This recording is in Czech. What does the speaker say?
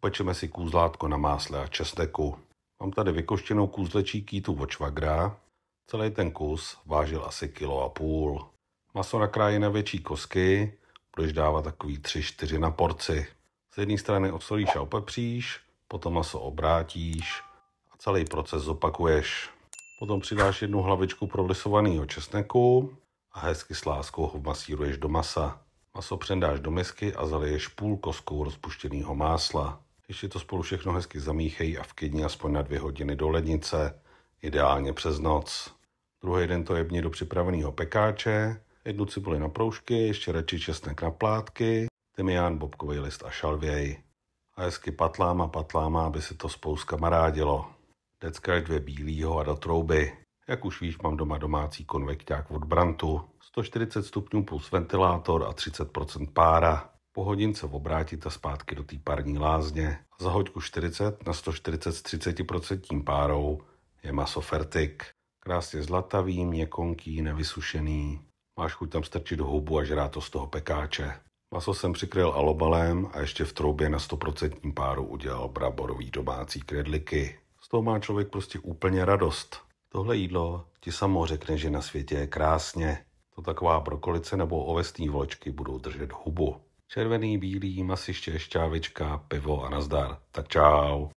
Upečeme si kůzlátko na másle a česneku. Mám tady vykoštěnou kůzlečí kýtu od švagra. Celý ten kus vážil asi kilo a půl. Maso nakrájí na větší kosky, budeš dávat takový 3-4 na porci. Z jedné strany odsolíš a opepříš, potom maso obrátíš a celý proces zopakuješ. Potom přidáš jednu hlavičku prolisovaného česneku a hezky s láskou ho masíruješ do masa. Maso přendáš do misky a zaliješ půl koskou rozpuštěného másla. Když si to spolu všechno hezky zamíchejí a vkydní aspoň na dvě hodiny do lednice, ideálně přes noc. Druhý den to jebně do připraveného pekáče, jednu cibuli na proužky, ještě radši česnek na plátky, tymián, bobkový list a šalvěj. A hezky patláma, patláma, aby se to spolu kamarádilo. Decka dvě bílýho a do trouby. Jak už víš, mám doma domácí konvekťák od Brantu. 140 stupňů plus ventilátor a 30% pára. Po hodince obrátit a zpátky do té pární lázně. Za hoďku 40 na 140 s 30% párou je maso fertik. Krásně zlatavý, měkonký, nevysušený. Máš chuť tam strčit hubu a žrát to z toho pekáče. Maso jsem přikryl alobalem a ještě v troubě na 100% páru udělal braborový domácí kredliky. Z toho má člověk prostě úplně radost. Tohle jídlo ti samo řekne, že na světě je krásně. To taková brokolice nebo ovesní vločky budou držet hubu. Červený, bílý, masiště, šťávička, pivo a nazdar. Tak čau.